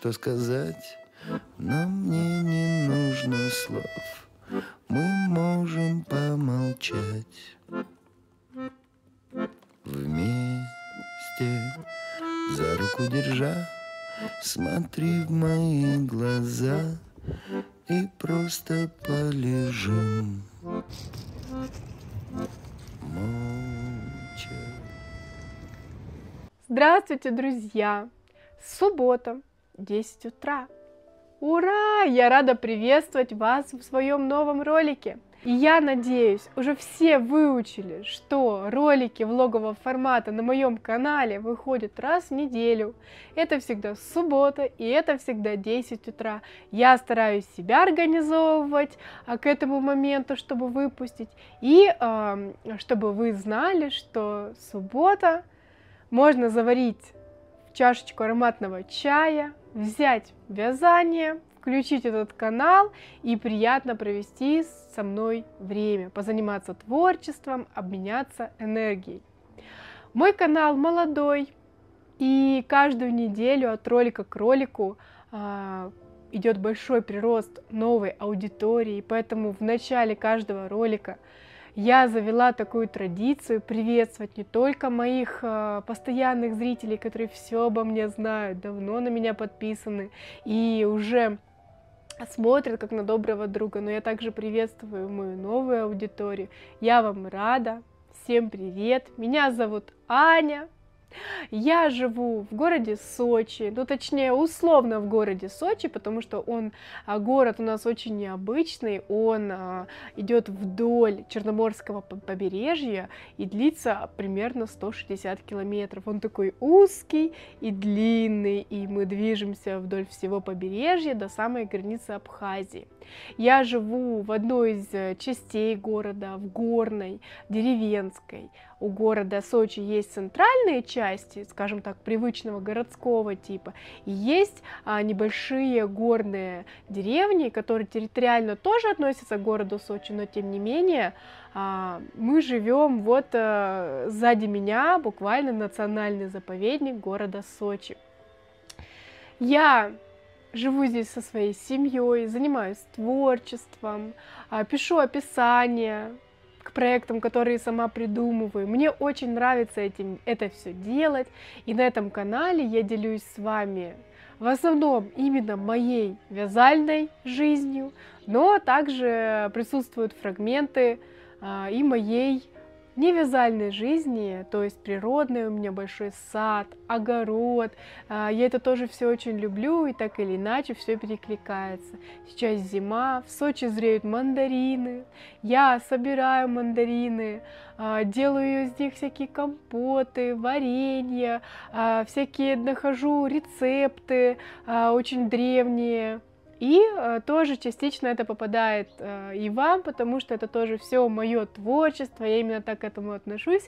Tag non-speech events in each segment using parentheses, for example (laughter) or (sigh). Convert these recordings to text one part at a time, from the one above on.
что сказать, но мне не нужно слов. Мы можем помолчать вместе, за руку держа, смотри в мои глаза и просто полежим. Молча. Здравствуйте, друзья! Суббота, 10 утра. Ура! Я рада приветствовать вас в своем новом ролике. И я надеюсь, уже все выучили, что ролики влогового формата на моем канале выходят раз в неделю. Это всегда суббота и это всегда 10 утра. Я стараюсь себя организовывать а, к этому моменту, чтобы выпустить. И а, чтобы вы знали, что суббота можно заварить чашечку ароматного чая, взять вязание, включить этот канал и приятно провести со мной время, позаниматься творчеством, обменяться энергией. Мой канал молодой, и каждую неделю от ролика к ролику а, идет большой прирост новой аудитории, поэтому в начале каждого ролика – я завела такую традицию приветствовать не только моих э, постоянных зрителей, которые все обо мне знают, давно на меня подписаны и уже смотрят как на доброго друга, но я также приветствую мою новую аудиторию. Я вам рада, всем привет, меня зовут Аня, я живу в городе Сочи, ну точнее условно в городе Сочи, потому что он, а, город у нас очень необычный, он а, идет вдоль Черноморского побережья и длится примерно 160 километров. Он такой узкий и длинный, и мы движемся вдоль всего побережья до самой границы Абхазии. Я живу в одной из э, частей города, в горной, деревенской, у города Сочи есть центральные части, скажем так, привычного городского типа, и есть а, небольшие горные деревни, которые территориально тоже относятся к городу Сочи, но тем не менее а, мы живем вот а, сзади меня буквально национальный заповедник города Сочи. Я живу здесь со своей семьей, занимаюсь творчеством, а, пишу описания проектам, которые сама придумываю. Мне очень нравится этим, это все делать. И на этом канале я делюсь с вами в основном именно моей вязальной жизнью, но также присутствуют фрагменты а, и моей невязальной жизни, то есть природной, у меня большой сад, огород, а, я это тоже все очень люблю, и так или иначе все перекликается. Сейчас зима, в Сочи зреют мандарины, я собираю мандарины, а, делаю из них всякие компоты, варенье, а, всякие нахожу рецепты очень древние, и э, тоже частично это попадает э, и вам, потому что это тоже все мое творчество, я именно так к этому отношусь.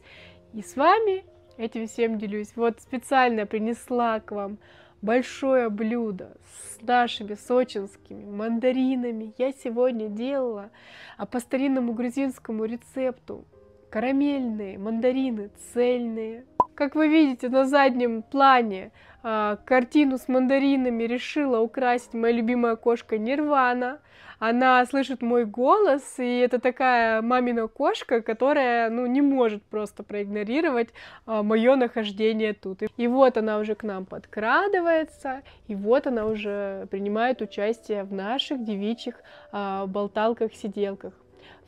И с вами этим всем делюсь. Вот специально принесла к вам большое блюдо с нашими сочинскими мандаринами. Я сегодня делала а по старинному грузинскому рецепту карамельные мандарины цельные, как вы видите на заднем плане, а, картину с мандаринами решила украсить моя любимая кошка Нирвана. Она слышит мой голос, и это такая мамина кошка, которая ну, не может просто проигнорировать а, мое нахождение тут. И вот она уже к нам подкрадывается, и вот она уже принимает участие в наших девичьих а, болталках-сиделках.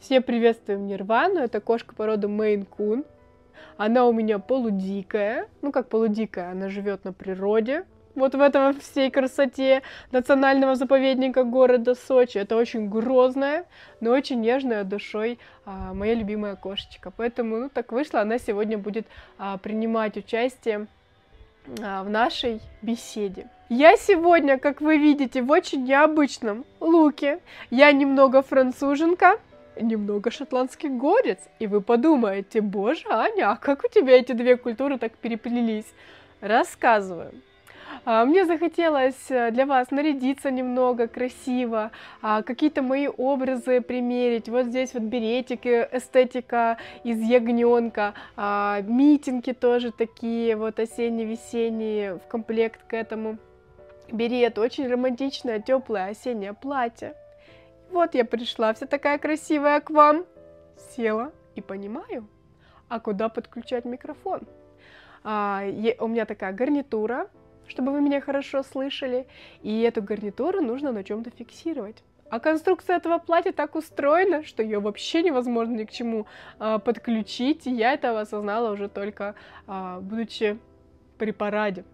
Все приветствуем Нирвану, это кошка породы Мейн Кун. Она у меня полудикая, ну как полудикая, она живет на природе, вот в этом всей красоте национального заповедника города Сочи. Это очень грозная, но очень нежная душой а, моя любимая кошечка. Поэтому, ну, так вышло, она сегодня будет а, принимать участие а, в нашей беседе. Я сегодня, как вы видите, в очень необычном луке. Я немного француженка, немного шотландский горец. И вы подумаете, боже, Аня, а как у тебя эти две культуры так переплелись? Рассказываю. А, мне захотелось э, для вас нарядиться немного красиво, а, какие-то мои образы примерить. Вот здесь вот беретики, эстетика из ягненка, а, митинги тоже такие, вот осенне-весенние в комплект к этому. Берет, очень романтичное, теплое осеннее платье. Вот я пришла вся такая красивая к вам. Села и понимаю, а куда подключать микрофон? А, е, у меня такая гарнитура, чтобы вы меня хорошо слышали, и эту гарнитуру нужно на чем-то фиксировать. А конструкция этого платья так устроена, что ее вообще невозможно ни к чему а, подключить, и я этого осознала уже только а, будучи при параде.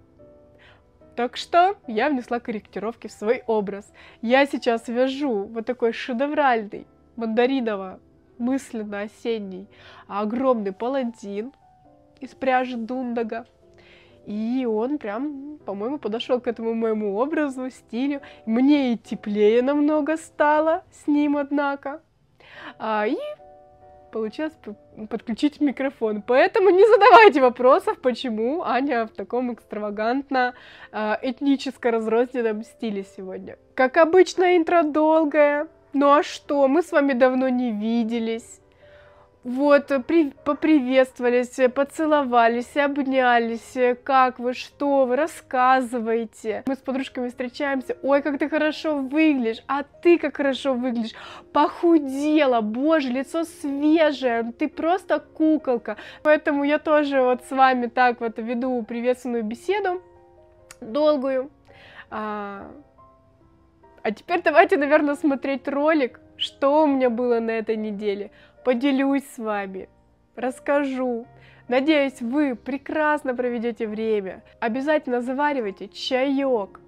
Так что я внесла корректировки в свой образ. Я сейчас вяжу вот такой шедевральный мандариново мысленно осенний огромный палантин из пряжи Дундага. И он прям, по-моему, подошел к этому моему образу, стилю. Мне и теплее намного стало с ним, однако. А, и получилось подключить микрофон. Поэтому не задавайте вопросов, почему Аня в таком экстравагантно э, этническо разрозненном стиле сегодня. Как обычно, интро долгое. Ну а что, мы с вами давно не виделись вот, э, при, поприветствовались, э, поцеловались, обнялись, э, как вы, что вы, рассказываете. Мы с подружками встречаемся, ой, как ты хорошо выглядишь, а ты как хорошо выглядишь, похудела, боже, лицо свежее, ну ты просто куколка. Поэтому я тоже вот с вами так вот веду приветственную беседу, долгую. А, а теперь давайте, наверное, смотреть ролик, что у меня было на этой неделе поделюсь с вами, расскажу. Надеюсь, вы прекрасно проведете время. Обязательно заваривайте чайок,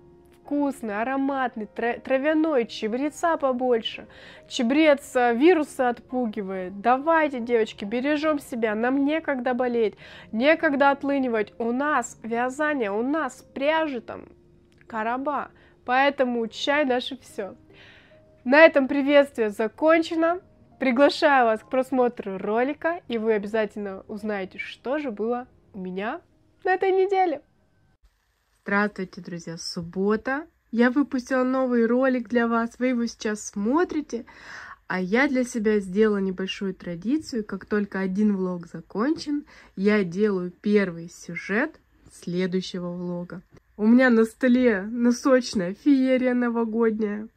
Вкусный, ароматный, травяной, чебреца побольше. Чебрец э, вируса отпугивает. Давайте, девочки, бережем себя. Нам некогда болеть, некогда отлынивать. У нас вязание, у нас пряжи там, короба. Поэтому чай наше все. На этом приветствие закончено. Приглашаю вас к просмотру ролика, и вы обязательно узнаете, что же было у меня на этой неделе. Здравствуйте, друзья! Суббота. Я выпустила новый ролик для вас, вы его сейчас смотрите. А я для себя сделала небольшую традицию, как только один влог закончен, я делаю первый сюжет следующего влога. У меня на столе носочная феерия новогодняя,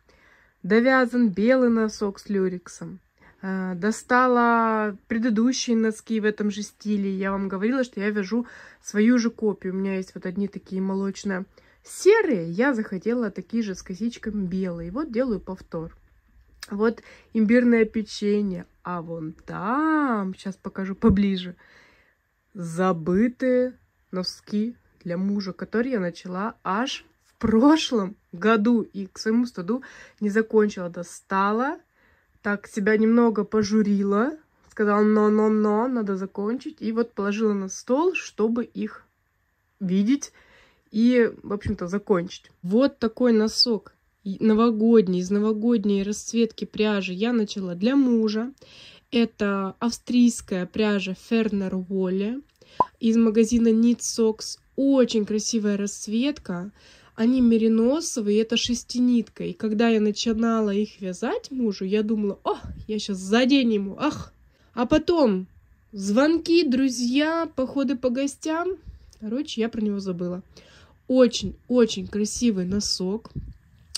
довязан белый носок с люриксом, Э, достала предыдущие носки в этом же стиле. Я вам говорила, что я вяжу свою же копию. У меня есть вот одни такие молочно-серые. Я захотела такие же с косичками белые. Вот делаю повтор. Вот имбирное печенье. А вон там, сейчас покажу поближе, забытые носки для мужа, которые я начала аж в прошлом году. И к своему стыду не закончила. Достала так себя немного пожурила, сказала «но-но-но, надо закончить», и вот положила на стол, чтобы их видеть и, в общем-то, закончить. Вот такой носок новогодний, из новогодней расцветки пряжи я начала для мужа. Это австрийская пряжа Фернер Волле из магазина Knit Socks. Очень красивая расцветка они мериносовые, это шестинитка. И когда я начинала их вязать мужу, я думала, о, я сейчас задень ему, ах. А потом звонки, друзья, походы по гостям. Короче, я про него забыла. Очень-очень красивый носок.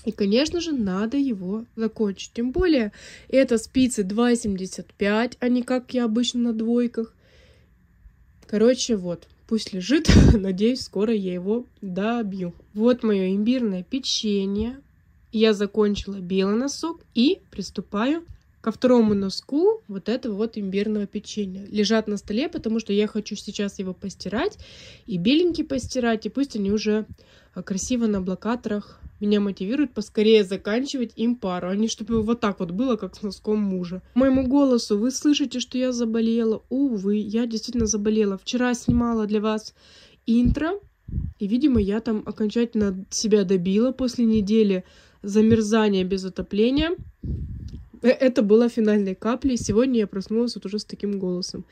И, конечно же, надо его закончить. Тем более, это спицы 2,75, а не как я обычно на двойках. Короче, вот. Пусть лежит, (laughs) надеюсь, скоро я его добью. Вот мое имбирное печенье. Я закончила белый носок и приступаю ко второму носку вот этого вот имбирного печенья. Лежат на столе, потому что я хочу сейчас его постирать и беленький постирать, и пусть они уже а, красиво на блокаторах меня мотивирует поскорее заканчивать им пару, а не чтобы вот так вот было, как с носком мужа. Моему голосу вы слышите, что я заболела. Увы, я действительно заболела. Вчера снимала для вас интро, и, видимо, я там окончательно себя добила после недели замерзания без отопления. Э, это была финальной каплей. Сегодня я проснулась вот уже с таким голосом.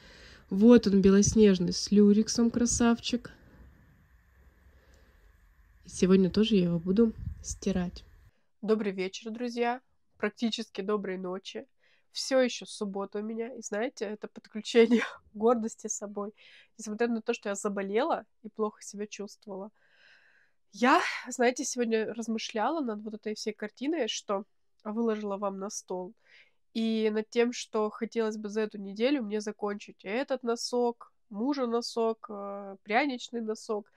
Вот он, белоснежный, с люриксом красавчик. сегодня тоже я его буду стирать. Добрый вечер, друзья. Практически доброй ночи. Все еще суббота у меня. И знаете, это подключение (laughs) гордости собой. Несмотря на то, что я заболела и плохо себя чувствовала. Я, знаете, сегодня размышляла над вот этой всей картиной, что выложила вам на стол. И над тем, что хотелось бы за эту неделю мне закончить этот носок, мужа носок, э, пряничный носок.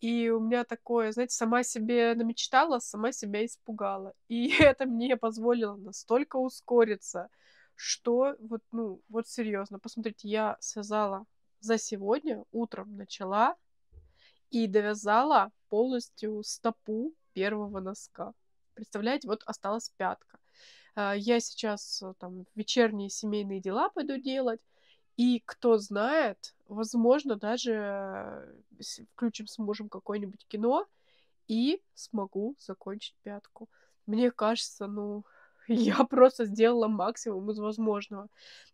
И у меня такое, знаете, сама себе намечтала, сама себя испугала. (laughs) И это мне позволило настолько ускориться, что вот, ну, вот серьезно, посмотрите, я связала за сегодня, утром начала и довязала полностью стопу первого носка. Представляете, вот осталась пятка. А, я сейчас э, там вечерние семейные дела пойду делать, и кто знает, возможно, даже э, включим с мужем какое-нибудь кино и смогу закончить пятку. Мне кажется, ну, (laughs) я просто сделала максимум из возможного.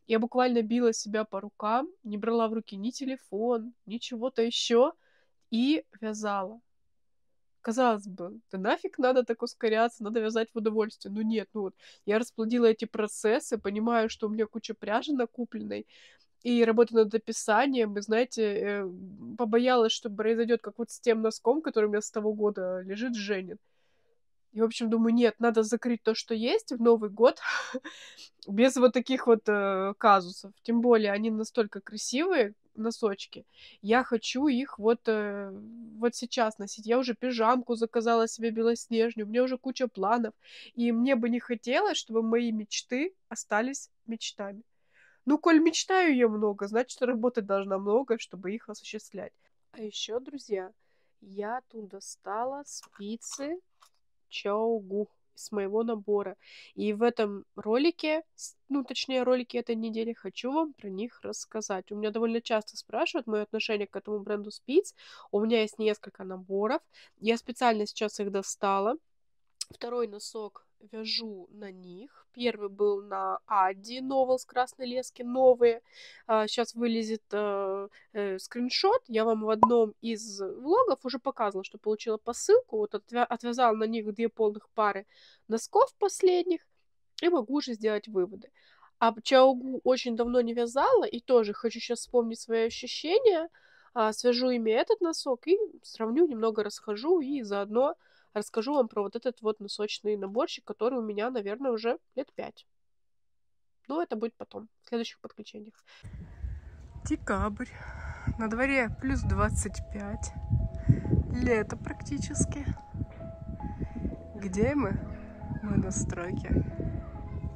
Я буквально била себя по рукам, не брала в руки ни телефон, ни чего-то еще и вязала. Казалось бы, да нафиг надо так ускоряться, надо вязать в удовольствие. Ну нет, ну вот я расплодила эти процессы, понимаю, что у меня куча пряжи накупленной, и работа над описанием, и, знаете, э, побоялась, что произойдет как вот с тем носком, который у меня с того года лежит, Женин. И, в общем, думаю, нет, надо закрыть то, что есть в Новый год (laughs) без вот таких вот э, казусов. Тем более, они настолько красивые, носочки. Я хочу их вот, э, вот сейчас носить. Я уже пижамку заказала себе белоснежную, у меня уже куча планов. И мне бы не хотелось, чтобы мои мечты остались мечтами. Ну, коль мечтаю ее много, значит, работать должна много, чтобы их осуществлять. А еще, друзья, я тут достала спицы Чаогу с моего набора. И в этом ролике, ну, точнее, ролике этой недели хочу вам про них рассказать. У меня довольно часто спрашивают мое отношение к этому бренду спиц. У меня есть несколько наборов. Я специально сейчас их достала. Второй носок вяжу на них. Первый был на Ади Новел с красной лески, новые. Сейчас а, вылезет э, э, скриншот. Я вам в одном из влогов уже показывала, что получила посылку. Вот отвязала на них две полных пары носков последних. И могу уже сделать выводы. А чаугу очень давно не вязала. И тоже хочу сейчас вспомнить свои ощущения. А, свяжу ими этот носок и сравню, немного расхожу и заодно расскажу вам про вот этот вот носочный наборчик, который у меня, наверное, уже лет пять. Но это будет потом, в следующих подключениях. Декабрь. На дворе плюс 25. Лето практически. Где мы? Мы на стройке.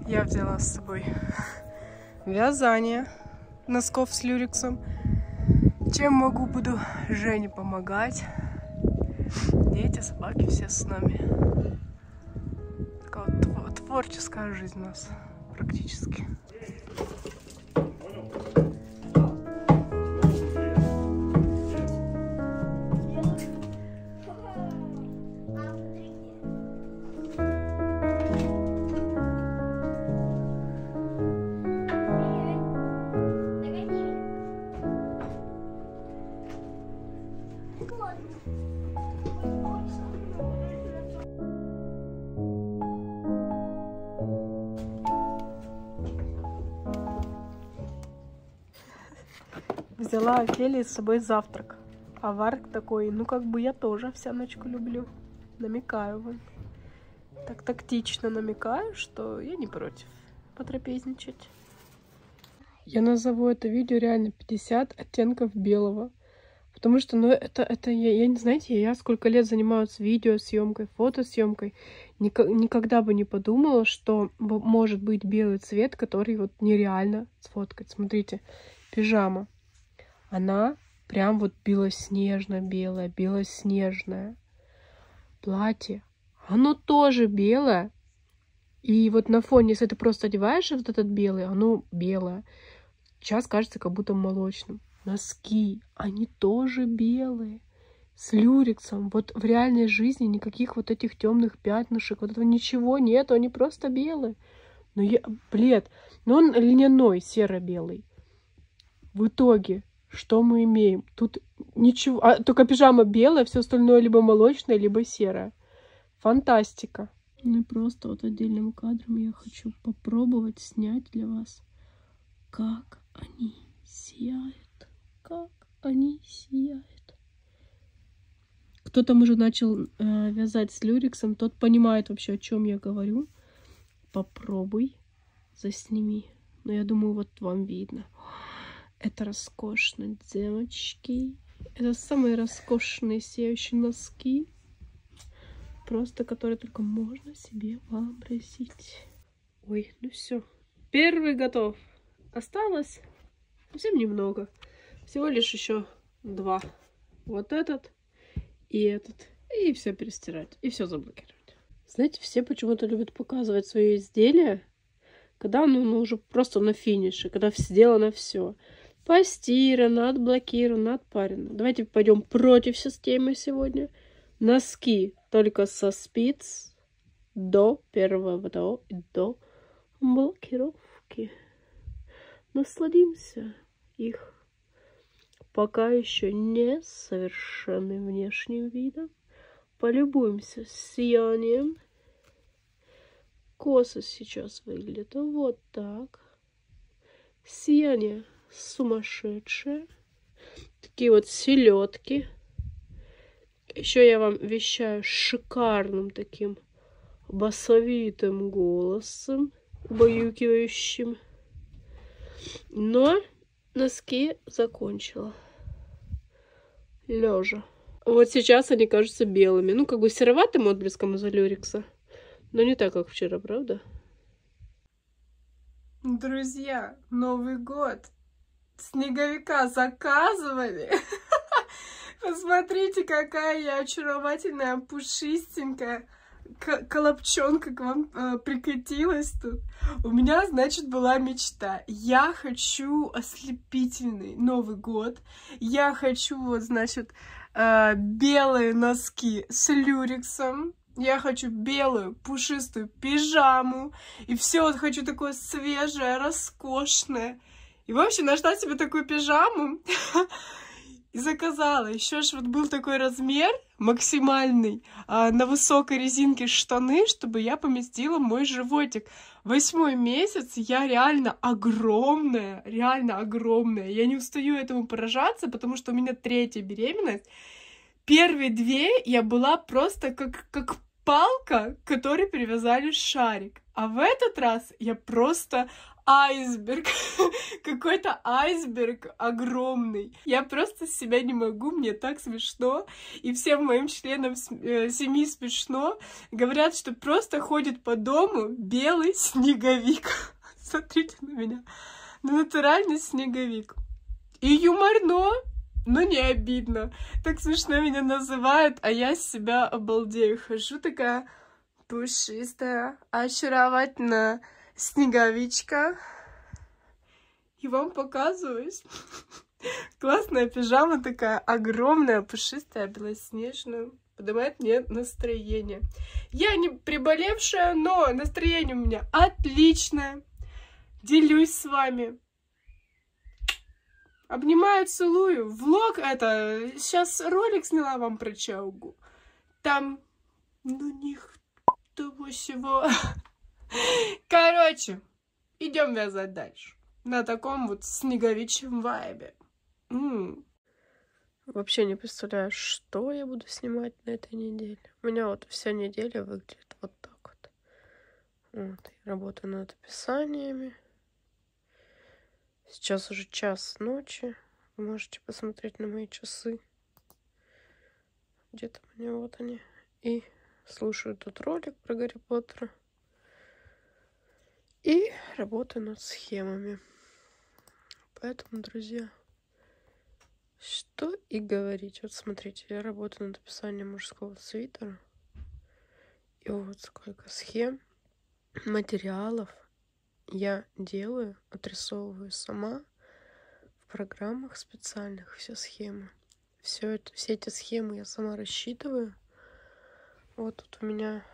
Я взяла с собой (laughs) вязание носков с люрексом. Чем могу, буду Жене помогать. Дети, собаки все с нами. Такая вот творческая жизнь у нас практически. взяла Офелии с собой завтрак. А Варк такой, ну как бы я тоже овсяночку люблю. Намекаю вам. Так тактично намекаю, что я не против потрапезничать. Я назову это видео реально 50 оттенков белого. Потому что, ну, это, это я, я знаете, я сколько лет занимаюсь видеосъемкой, фотосъемкой, ник никогда бы не подумала, что может быть белый цвет, который вот нереально сфоткать. Смотрите, пижама она прям вот белоснежно-белая, белоснежное платье. Оно тоже белое. И вот на фоне, если ты просто одеваешь вот этот белый, оно белое. Сейчас кажется как будто молочным. Носки, они тоже белые. С люрексом. Вот в реальной жизни никаких вот этих темных пятнышек, вот этого ничего нету, они просто белые. Но я, блед, но он льняной, серо-белый. В итоге что мы имеем? Тут ничего... А, только пижама белая, все остальное либо молочное, либо серое. Фантастика. Ну и просто вот отдельным кадром я хочу попробовать снять для вас, как они сияют. Как они сияют. Кто там уже начал э, вязать с люриксом, тот понимает вообще, о чем я говорю. Попробуй, засними. Но ну, я думаю, вот вам видно. Это роскошно, девочки. Это самые роскошные сияющие носки. Просто которые только можно себе вообразить. Ой, ну все. Первый готов. Осталось совсем немного. Всего лишь еще два. Вот этот и этот. И все перестирать. И все заблокировать. Знаете, все почему-то любят показывать свое изделие, когда оно, ну, уже просто на финише, когда сделано все. Постирано, отблокировано, отпарено. Давайте пойдем против системы сегодня. Носки только со спиц до первого до, до блокировки. Насладимся их пока еще не совершенным внешним видом. Полюбуемся сиянием. Косы сейчас выглядят вот так. Сияние сумасшедшая. Такие вот селедки. Еще я вам вещаю шикарным таким басовитым голосом, убаюкивающим. Но носки закончила. Лежа. Вот сейчас они кажутся белыми. Ну, как бы сероватым отблеском из алюрикса. Но не так, как вчера, правда? Друзья, Новый год! снеговика заказывали. (laughs) Посмотрите, какая я очаровательная, пушистенькая колобчонка к вам э, прикатилась тут. У меня, значит, была мечта. Я хочу ослепительный Новый год. Я хочу, вот, значит, э, белые носки с люриксом. Я хочу белую пушистую пижаму. И все вот хочу такое свежее, роскошное. И, в общем, нашла себе такую пижаму (laughs) и заказала. Еще ж вот был такой размер максимальный а, на высокой резинке штаны, чтобы я поместила мой животик. Восьмой месяц я реально огромная, реально огромная. Я не устаю этому поражаться, потому что у меня третья беременность. Первые две я была просто как, как палка, к которой привязали шарик. А в этот раз я просто айсберг, (laughs) какой-то айсберг огромный. Я просто с себя не могу, мне так смешно, и всем моим членам э, семьи смешно. Говорят, что просто ходит по дому белый снеговик. (laughs) Смотрите на меня. Ну, натуральный снеговик. И юморно, но не обидно. Так смешно меня называют, а я с себя обалдею. Хожу такая пушистая, очаровательная. Снеговичка. И вам показываюсь. Классная пижама такая, огромная, пушистая, белоснежная. Поднимает мне настроение. Я не приболевшая, но настроение у меня отличное. Делюсь с вами. Обнимаю, целую. Влог это... Сейчас ролик сняла вам про Чаугу. Там, ну, них того всего. Короче, идем вязать дальше. На таком вот снеговичем вайбе. М -м. Вообще не представляю, что я буду снимать на этой неделе. У меня вот вся неделя выглядит вот так вот. Вот, работаю над описаниями. Сейчас уже час ночи. Вы можете посмотреть на мои часы. Где-то у меня вот они. И слушаю тут ролик про Гарри Поттера. И работа над схемами. Поэтому, друзья, что и говорить. Вот смотрите, я работаю над описанием мужского свитера. И вот сколько схем, материалов я делаю, отрисовываю сама в программах специальных все схемы. Все, это, все эти схемы я сама рассчитываю. Вот тут у меня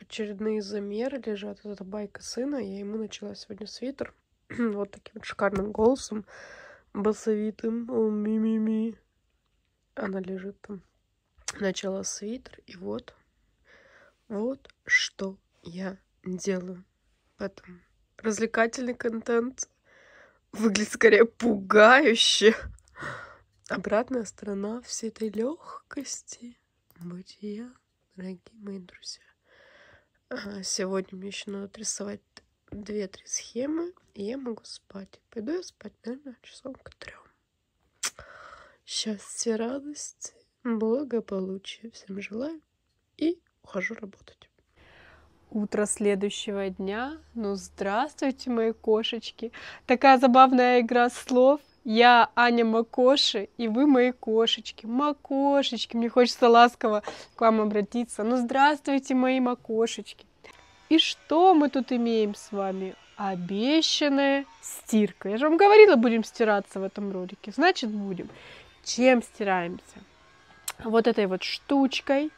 очередные замеры лежат. Вот эта байка сына. Я ему начала сегодня свитер. (clears throat) вот таким вот шикарным голосом. Басовитым. Ми-ми-ми. Она лежит там. Начала свитер. И вот. Вот что я делаю. Поэтому развлекательный контент выглядит скорее пугающе. Обратная сторона всей этой легкости будь я дорогие мои друзья. Сегодня мне еще надо рисовать две-три схемы, и я могу спать. Пойду я спать, наверное, часов к трем. Счастья, радости, благополучия всем желаю и ухожу работать. Утро следующего дня. Ну, здравствуйте, мои кошечки. Такая забавная игра слов. Я Аня Макоши, и вы мои кошечки. Макошечки, мне хочется ласково к вам обратиться. Ну, здравствуйте, мои макошечки. И что мы тут имеем с вами? Обещанная стирка. Я же вам говорила, будем стираться в этом ролике. Значит, будем. Чем стираемся? Вот этой вот штучкой.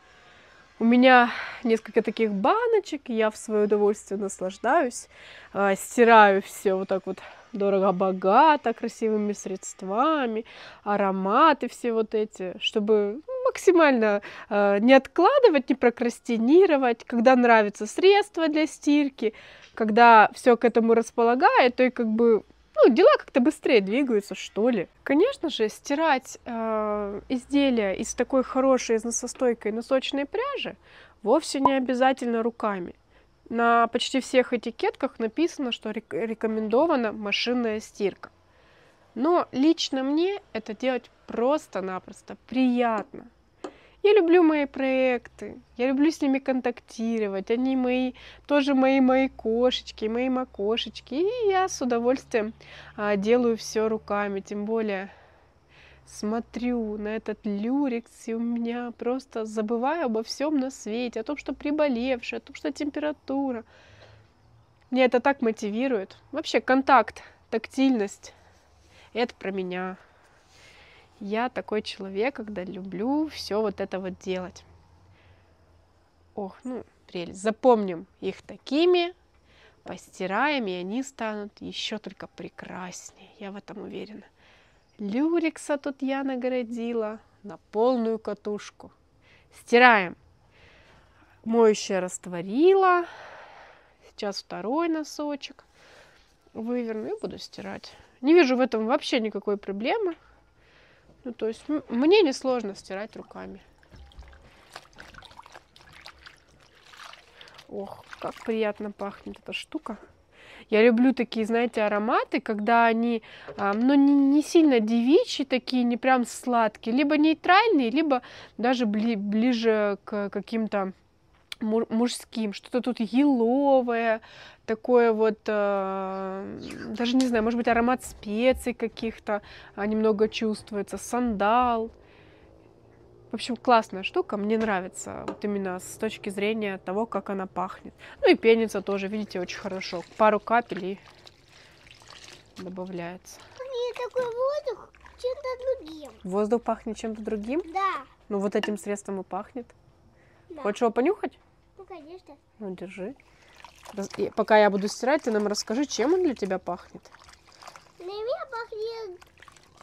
У меня несколько таких баночек, я в свое удовольствие наслаждаюсь, а, стираю все вот так вот дорого-богато, красивыми средствами, ароматы все вот эти, чтобы максимально э, не откладывать, не прокрастинировать, когда нравится средство для стирки, когда все к этому располагает, то и как бы ну, дела как-то быстрее двигаются, что ли. Конечно же, стирать э, изделия из такой хорошей износостойкой носочной пряжи вовсе не обязательно руками. На почти всех этикетках написано, что рекомендована машинная стирка. Но лично мне это делать просто-напросто приятно. Я люблю мои проекты, я люблю с ними контактировать, они мои, тоже мои мои кошечки, мои макошечки, и я с удовольствием а, делаю все руками, тем более смотрю на этот люрикс, и у меня просто забываю обо всем на свете, о том, что приболевшая, о том, что температура. Меня это так мотивирует. Вообще контакт, тактильность, это про меня. Я такой человек, когда люблю все вот это вот делать. Ох, ну, прелесть. Запомним их такими, постираем, и они станут еще только прекраснее. Я в этом уверена. Люрикса тут я наградила на полную катушку. Стираем. Моющее растворила. Сейчас второй носочек выверну и буду стирать. Не вижу в этом вообще никакой проблемы. Ну, то есть мне несложно стирать руками. Ох, как приятно пахнет эта штука. Я люблю такие, знаете, ароматы, когда они, а, ну, не, сильно девичьи такие, не прям сладкие, либо нейтральные, либо даже ближе к каким-то мужским, что-то тут еловое, такое вот, э, даже не знаю, может быть, аромат специй каких-то а, немного чувствуется, сандал, в общем, классная штука, мне нравится вот именно с точки зрения того, как она пахнет. Ну и пенится тоже, видите, очень хорошо. Пару капель и добавляется. Мне такой воздух чем-то другим. Воздух пахнет чем-то другим? Да. Ну вот этим средством и пахнет. Да. Хочешь его понюхать? Ну, конечно. Ну, держи. Раз... И пока я буду стирать, ты нам расскажи, чем он для тебя пахнет. Для меня пахнет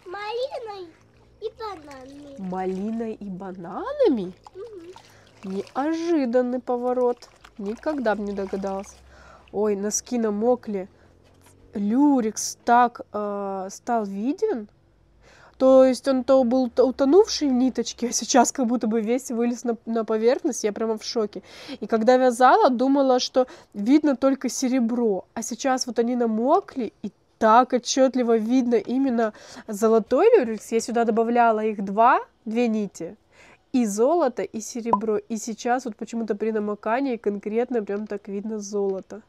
малиной и бананами. Малиной и бананами? Угу. Неожиданный поворот. Никогда бы не догадалась. Ой, носки намокли. Люрикс так э, стал виден. То есть он то был утонувший в ниточке, а сейчас как будто бы весь вылез на, на поверхность, я прямо в шоке. И когда вязала, думала, что видно только серебро, а сейчас вот они намокли, и так отчетливо видно именно золотой люрекс. Я сюда добавляла их два, две нити. И золото, и серебро. И сейчас вот почему-то при намокании конкретно прям так видно золото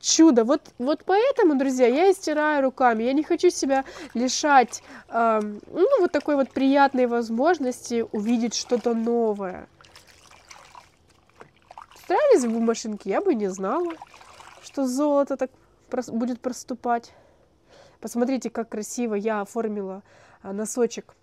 чудо. Вот, вот поэтому, друзья, я и стираю руками. Я не хочу себя лишать э, ну, вот такой вот приятной возможности увидеть что-то новое. Старались бы машинки, я бы не знала, что золото так будет проступать. Посмотрите, как красиво я оформила а, носочек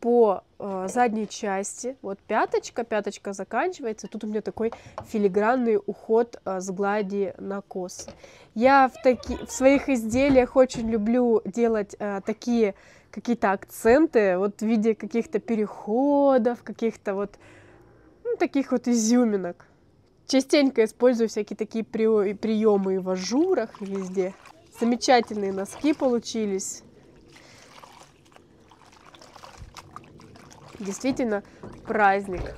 по а, задней части. Вот пяточка, пяточка заканчивается. Тут у меня такой филигранный уход а, с глади на кос. Я в, таки, в своих изделиях очень люблю делать такие какие-то акценты, вот в виде каких-то переходов, каких-то вот ну, таких вот изюминок. Частенько использую всякие такие приемы и в ажурах, и везде. Замечательные носки получились. Действительно праздник.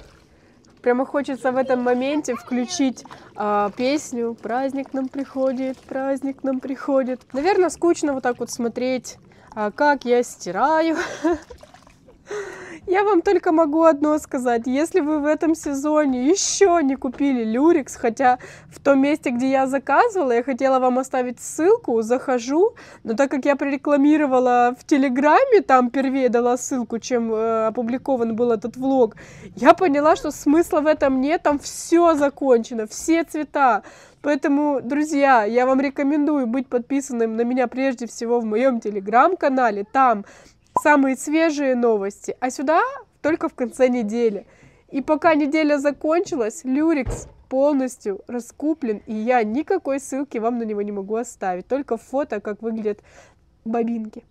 Прямо хочется в этом моменте включить э, песню «Праздник нам приходит, праздник нам приходит». Наверное, скучно вот так вот смотреть, э, как я стираю. (laughs) Я вам только могу одно сказать. Если вы в этом сезоне еще не купили люрикс, хотя в том месте, где я заказывала, я хотела вам оставить ссылку, захожу, но так как я прорекламировала в Телеграме, там первее дала ссылку, чем э, опубликован был этот влог, я поняла, что смысла в этом нет, там все закончено, все цвета. Поэтому, друзья, я вам рекомендую быть подписанным на меня прежде всего в моем телеграм-канале. Там самые свежие новости, а сюда только в конце недели. И пока неделя закончилась, Люрикс полностью раскуплен, и я никакой ссылки вам на него не могу оставить, только фото, как выглядят бобинки.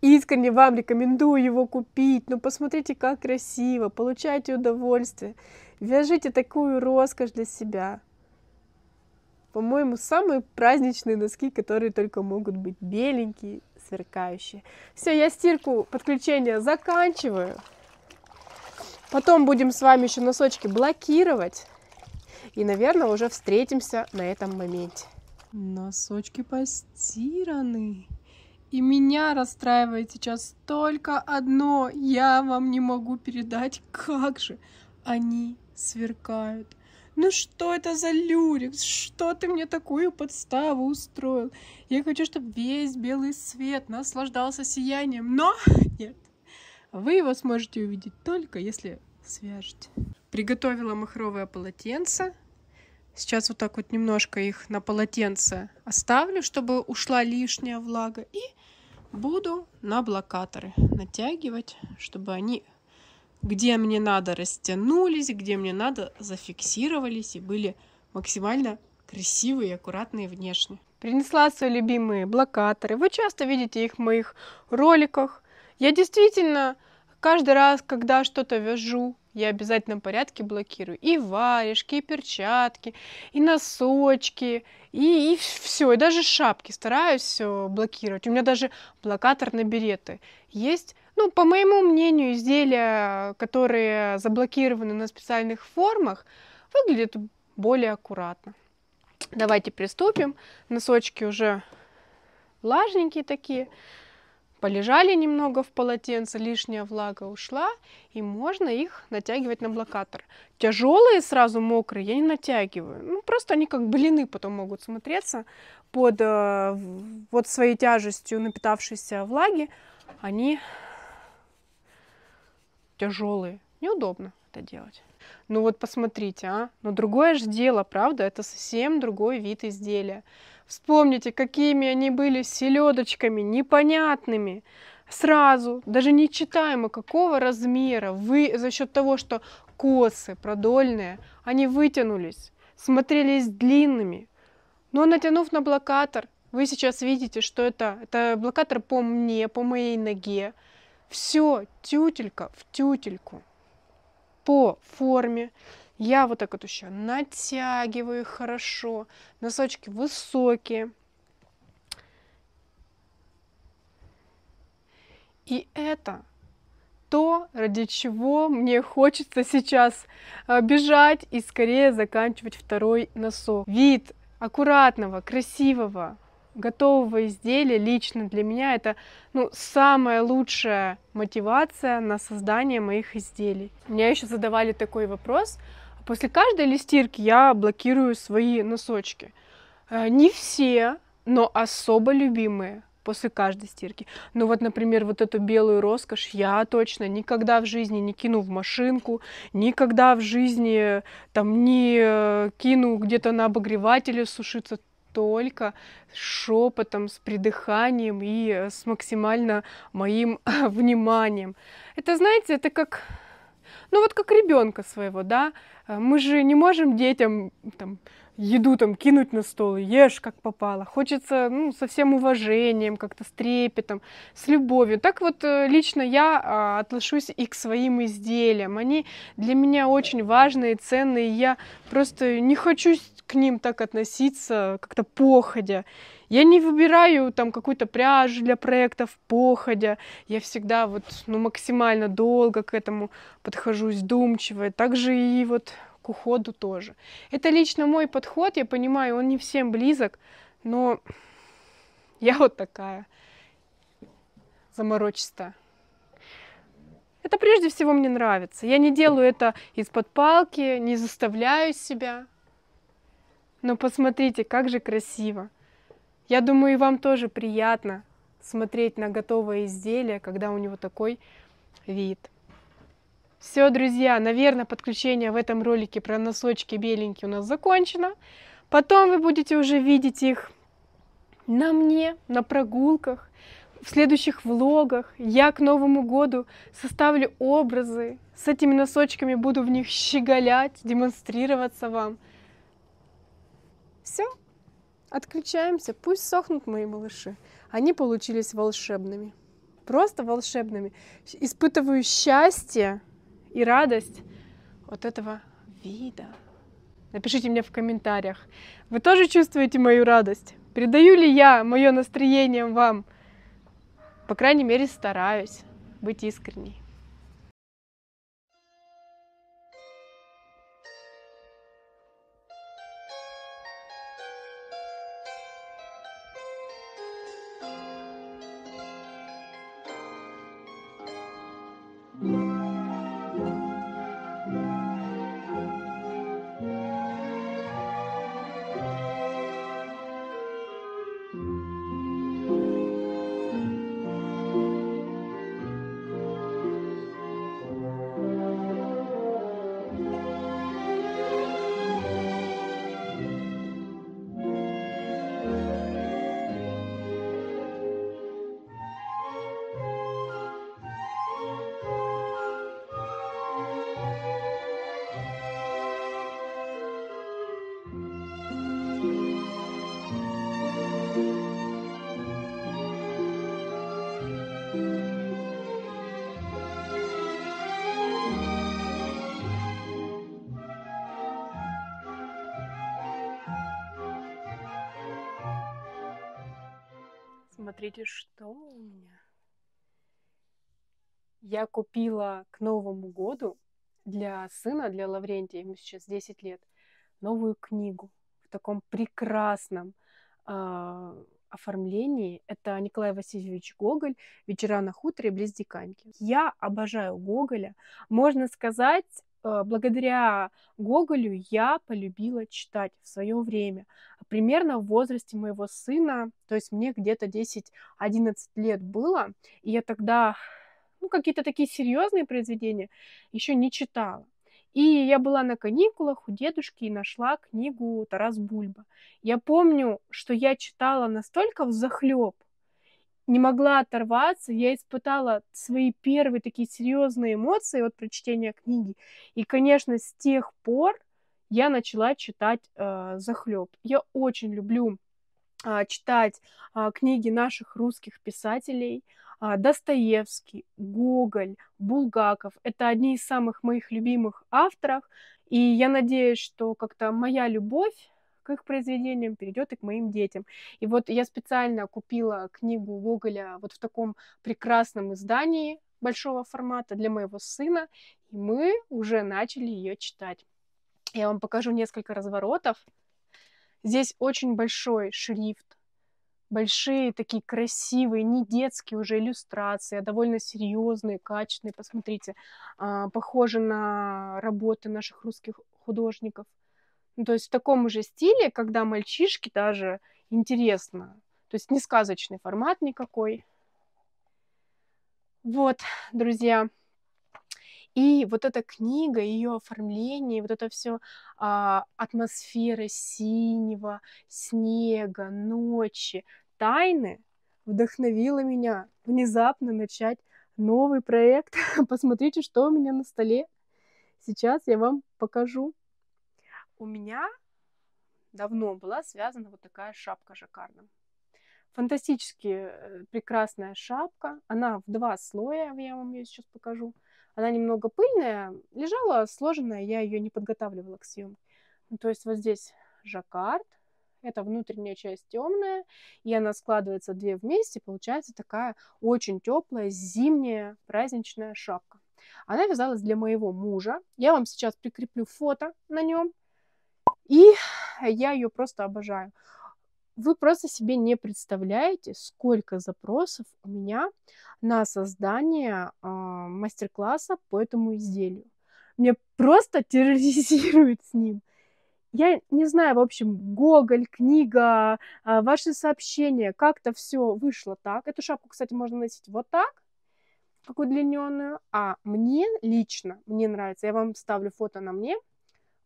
Искренне вам рекомендую его купить, ну посмотрите, как красиво, получайте удовольствие, вяжите такую роскошь для себя. По-моему, самые праздничные носки, которые только могут быть беленькие сверкающие. Все, я стирку подключения заканчиваю. Потом будем с вами еще носочки блокировать. И, наверное, уже встретимся на этом моменте. Носочки постираны. И меня расстраивает сейчас только одно. Я вам не могу передать, как же они сверкают ну что это за люрик? что ты мне такую подставу устроил? Я хочу, чтобы весь белый свет наслаждался сиянием, но (laughs) нет. Вы его сможете увидеть только, если свяжете. Приготовила махровое полотенце. Сейчас вот так вот немножко их на полотенце оставлю, чтобы ушла лишняя влага. И буду на блокаторы натягивать, чтобы они где мне надо, растянулись, где мне надо, зафиксировались и были максимально красивые и аккуратные внешне. Принесла свои любимые блокаторы. Вы часто видите их в моих роликах. Я действительно каждый раз, когда что-то вяжу, я обязательно в порядке блокирую. И варежки, и перчатки, и носочки, и, и все. И даже шапки стараюсь все блокировать. У меня даже блокатор на береты есть ну, по моему мнению, изделия, которые заблокированы на специальных формах, выглядят более аккуратно. Давайте приступим. Носочки уже влажненькие такие. Полежали немного в полотенце, лишняя влага ушла, и можно их натягивать на блокатор. Тяжелые сразу мокрые я не натягиваю. Ну, просто они как блины потом могут смотреться под э, вот своей тяжестью напитавшейся влаги. Они тяжелые. Неудобно это делать. Ну вот посмотрите, а? Но другое же дело, правда? Это совсем другой вид изделия. Вспомните, какими они были селедочками, непонятными. Сразу, даже нечитаемо, какого размера вы за счет того, что косы продольные, они вытянулись, смотрелись длинными. Но натянув на блокатор, вы сейчас видите, что это, это блокатор по мне, по моей ноге. Все тютелька в тютельку. По форме я вот так вот еще натягиваю хорошо. Носочки высокие. И это то, ради чего мне хочется сейчас а, бежать и скорее заканчивать второй носок. Вид аккуратного, красивого, готового изделия лично для меня это ну, самая лучшая мотивация на создание моих изделий. Меня еще задавали такой вопрос. После каждой листирки я блокирую свои носочки. Э, не все, но особо любимые после каждой стирки. Ну вот, например, вот эту белую роскошь я точно никогда в жизни не кину в машинку, никогда в жизни там не э, кину где-то на обогревателе сушиться, только шепотом, с придыханием и э, с максимально моим (laughs) э, вниманием. Это, знаете, это как ну вот как ребенка своего, да, э, мы же не можем детям там, еду там кинуть на стол и ешь как попало. Хочется ну, со всем уважением, как-то с трепетом, с любовью. Так вот лично я а, отношусь и к своим изделиям. Они для меня очень важные, ценные. Я просто не хочу к ним так относиться как-то походя. Я не выбираю там какую-то пряжу для проектов походя. Я всегда вот ну, максимально долго к этому подхожу, вдумчиво. Также и вот к уходу тоже. Это лично мой подход, я понимаю, он не всем близок, но я вот такая заморочистая. Это прежде всего мне нравится. Я не делаю это из-под палки, не заставляю себя. Но посмотрите, как же красиво. Я думаю, и вам тоже приятно смотреть на готовое изделие, когда у него такой вид. Все, друзья, наверное, подключение в этом ролике про носочки беленькие у нас закончено. Потом вы будете уже видеть их на мне, на прогулках, в следующих влогах. Я к Новому году составлю образы, с этими носочками буду в них щеголять, демонстрироваться вам – все, отключаемся, пусть сохнут мои малыши. Они получились волшебными, просто волшебными. Испытываю счастье и радость от этого вида. Напишите мне в комментариях, вы тоже чувствуете мою радость? Передаю ли я мое настроение вам? По крайней мере, стараюсь быть искренней. очереди, что у меня? Я купила к Новому году для сына, для Лаврентия, ему сейчас 10 лет, новую книгу в таком прекрасном э, оформлении. Это Николай Васильевич Гоголь «Вечера на хуторе близ Диканьки». Я обожаю Гоголя. Можно сказать, э, благодаря Гоголю я полюбила читать в свое время примерно в возрасте моего сына, то есть мне где-то 10-11 лет было, и я тогда ну, какие-то такие серьезные произведения еще не читала. И я была на каникулах у дедушки и нашла книгу Тарас Бульба. Я помню, что я читала настолько взахлеб, не могла оторваться, я испытала свои первые такие серьезные эмоции от прочтения книги. И, конечно, с тех пор я начала читать э, захлеб. Я очень люблю э, читать э, книги наших русских писателей. Достоевский, Гоголь, Булгаков — это одни из самых моих любимых авторов, и я надеюсь, что как-то моя любовь к их произведениям, перейдет и к моим детям. И вот я специально купила книгу Гоголя вот в таком прекрасном издании большого формата для моего сына, и мы уже начали ее читать. Я вам покажу несколько разворотов. Здесь очень большой шрифт, большие такие красивые, не детские уже иллюстрации, а довольно серьезные, качественные. Посмотрите, а, похоже на работы наших русских художников. Ну, то есть в таком же стиле, когда мальчишки даже интересно. То есть не сказочный формат никакой. Вот, друзья, и вот эта книга, ее оформление, вот это все а, атмосфера синего, снега, ночи, тайны вдохновила меня внезапно начать новый проект. (laughs) Посмотрите, что у меня на столе. Сейчас я вам покажу. У меня давно была связана вот такая шапка жаккардом. Фантастически э, прекрасная шапка. Она в два слоя, я вам ее сейчас покажу она немного пыльная, лежала сложенная, я ее не подготавливала к съемке. Ну, то есть вот здесь жаккард, это внутренняя часть темная, и она складывается две вместе, получается такая очень теплая зимняя праздничная шапка. Она вязалась для моего мужа. Я вам сейчас прикреплю фото на нем. И я ее просто обожаю. Вы просто себе не представляете, сколько запросов у меня на создание э, мастер-класса по этому изделию. Меня просто терроризирует с ним. Я не знаю, в общем, Гоголь, книга, э, ваши сообщения, как-то все вышло так. Эту шапку, кстати, можно носить вот так, как удлиненную. А мне лично, мне нравится, я вам ставлю фото на мне,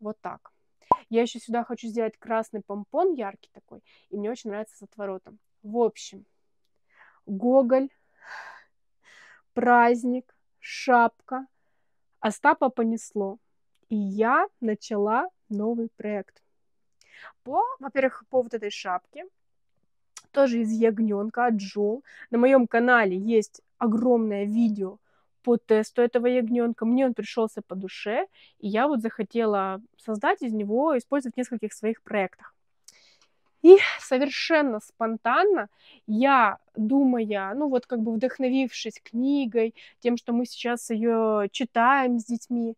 вот так. Я еще сюда хочу сделать красный помпон яркий такой, и мне очень нравится с отворотом. В общем, Гоголь, праздник, шапка. Остапа понесло. И я начала новый проект. По, во-первых, по вот этой шапке, тоже из ягненка, от жол. На моем канале есть огромное видео по тесту этого ягненка. Мне он пришелся по душе, и я вот захотела создать из него, использовать в нескольких своих проектах. И совершенно спонтанно я, думая, ну вот как бы вдохновившись книгой, тем, что мы сейчас ее читаем с детьми,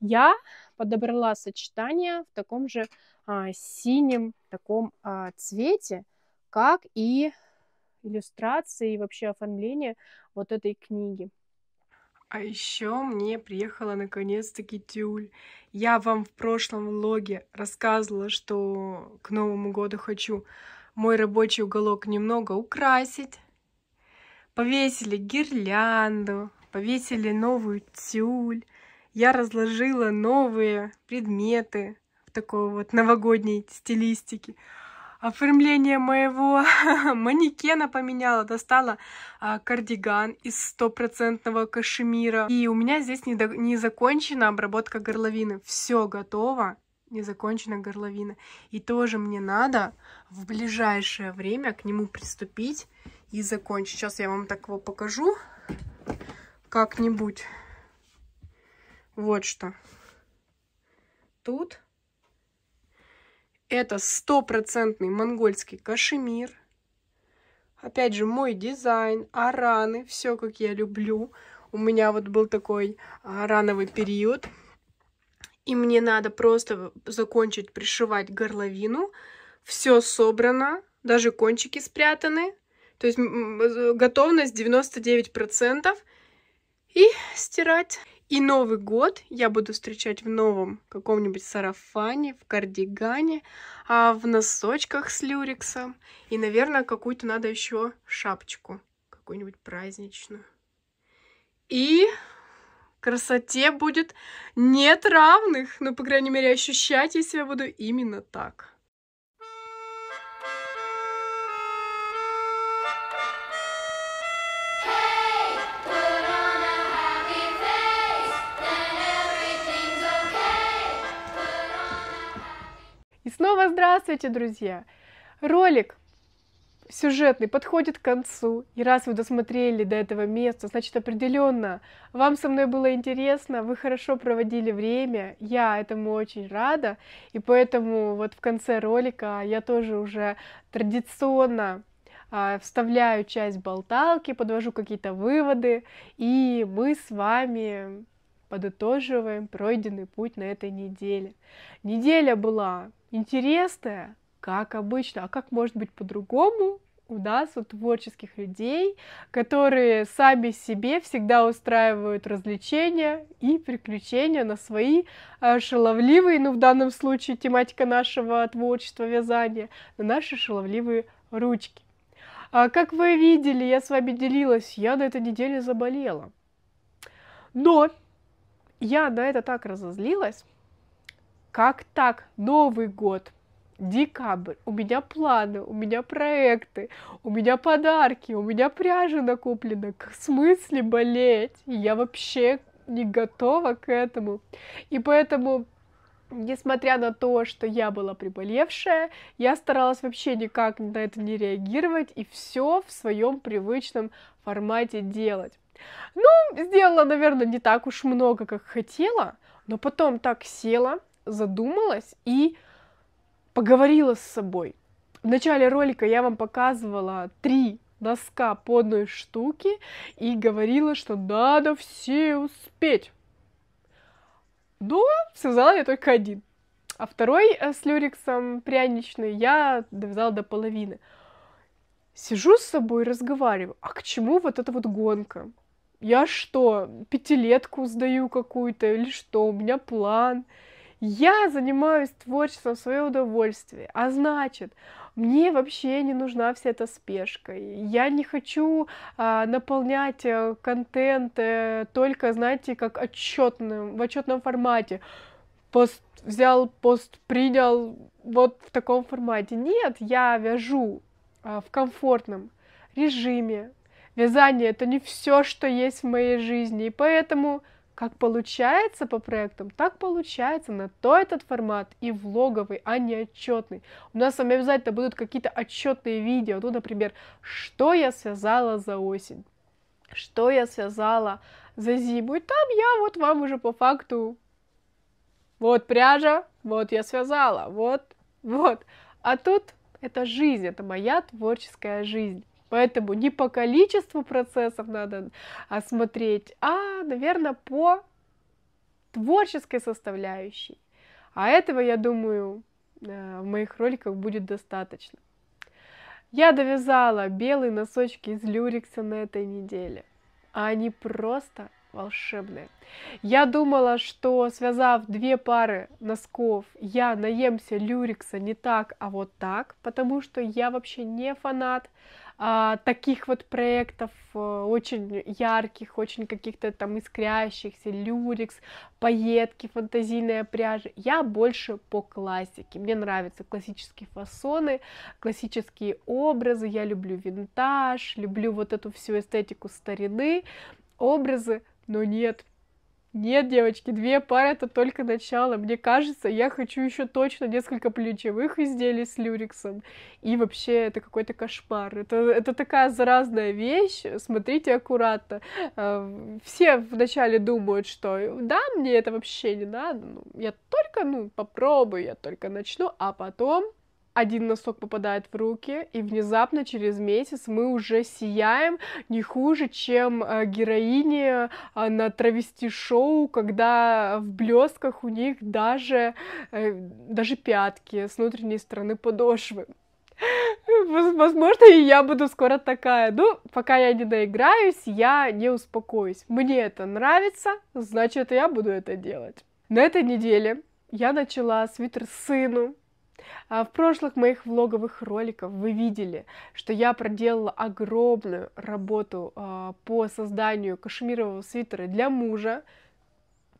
я подобрала сочетание в таком же а, синем таком а, цвете, как и иллюстрации и вообще оформление вот этой книги. А еще мне приехала наконец-таки тюль. Я вам в прошлом влоге рассказывала, что к Новому году хочу мой рабочий уголок немного украсить. Повесили гирлянду, повесили новую тюль. Я разложила новые предметы в такой вот новогодней стилистике оформление моего (laughs) манекена поменяла, достала а, кардиган из стопроцентного кашемира. И у меня здесь не, до... не закончена обработка горловины. Все готово, не закончена горловина. И тоже мне надо в ближайшее время к нему приступить и закончить. Сейчас я вам так его покажу как-нибудь. Вот что. Тут это стопроцентный монгольский кашемир. Опять же, мой дизайн, араны, все как я люблю. У меня вот был такой арановый период. И мне надо просто закончить пришивать горловину. Все собрано, даже кончики спрятаны. То есть готовность 99% и стирать. И Новый год я буду встречать в новом каком-нибудь сарафане, в кардигане, а в носочках с люрексом. И, наверное, какую-то надо еще шапочку, какую-нибудь праздничную. И красоте будет нет равных, ну, по крайней мере, ощущать я себя буду именно так. И снова здравствуйте, друзья! Ролик сюжетный подходит к концу, и раз вы досмотрели до этого места, значит определенно вам со мной было интересно, вы хорошо проводили время, я этому очень рада, и поэтому вот в конце ролика я тоже уже традиционно э, вставляю часть болталки, подвожу какие-то выводы, и мы с вами подытоживаем пройденный путь на этой неделе. Неделя была интересная, как обычно, а как может быть по-другому, у нас, у творческих людей, которые сами себе всегда устраивают развлечения и приключения на свои э, шаловливые, ну в данном случае тематика нашего творчества вязания, на наши шаловливые ручки. А как вы видели, я с вами делилась, я на этой неделе заболела. Но я на это так разозлилась. Как так? Новый год, декабрь, у меня планы, у меня проекты, у меня подарки, у меня пряжа накуплена. Как в смысле болеть? Я вообще не готова к этому. И поэтому несмотря на то, что я была приболевшая, я старалась вообще никак на это не реагировать и все в своем привычном формате делать. Ну, сделала, наверное, не так уж много, как хотела, но потом так села, задумалась и поговорила с собой. В начале ролика я вам показывала три доска по одной штуке и говорила, что надо все успеть. Но связала я только один. А второй э, с люриксом пряничный я довязала до половины. Сижу с собой, разговариваю. А к чему вот эта вот гонка? я что, пятилетку сдаю какую-то или что, у меня план. Я занимаюсь творчеством в свое удовольствие, а значит, мне вообще не нужна вся эта спешка. Я не хочу а, наполнять э, контент э, только, знаете, как отчетным, в отчетном формате. Пост взял, пост принял, вот в таком формате. Нет, я вяжу а, в комфортном режиме, Вязание — это не все, что есть в моей жизни, и поэтому как получается по проектам, так получается, на то этот формат и влоговый, а не отчетный. У нас с вами обязательно будут какие-то отчетные видео, ну, например, что я связала за осень, что я связала за зиму, и там я вот вам уже по факту вот пряжа, вот я связала, вот, вот. А тут это жизнь, это моя творческая жизнь. Поэтому не по количеству процессов надо осмотреть, а, а наверное, по творческой составляющей. А этого, я думаю, э, в моих роликах будет достаточно. Я довязала белые носочки из люрикса на этой неделе. А они просто волшебные. Я думала, что связав две пары носков, я наемся люрикса не так, а вот так, потому что я вообще не фанат а, таких вот проектов э, очень ярких, очень каких-то там искрящихся, люрикс, поетки, фантазийная пряжа. Я больше по классике. Мне нравятся классические фасоны, классические образы. Я люблю винтаж, люблю вот эту всю эстетику старины, образы, но нет, нет, девочки, две пары это только начало. Мне кажется, я хочу еще точно несколько плечевых изделий с люрексом. И вообще, это какой-то кошмар. Это, это такая заразная вещь. Смотрите аккуратно. А, все вначале думают, что да, мне это вообще не надо. Ну, я только, ну, попробую, я только начну, а потом один носок попадает в руки, и внезапно через месяц мы уже сияем не хуже, чем э, героини э, на травести-шоу, когда в блесках у них даже, э, даже пятки с внутренней стороны подошвы. Возможно, и я буду скоро такая. Ну, пока я не доиграюсь, я не успокоюсь. Мне это нравится, значит, я буду это делать. На этой неделе я начала свитер сыну а в прошлых моих влоговых роликах вы видели, что я проделала огромную работу а, по созданию кашемирового свитера для мужа,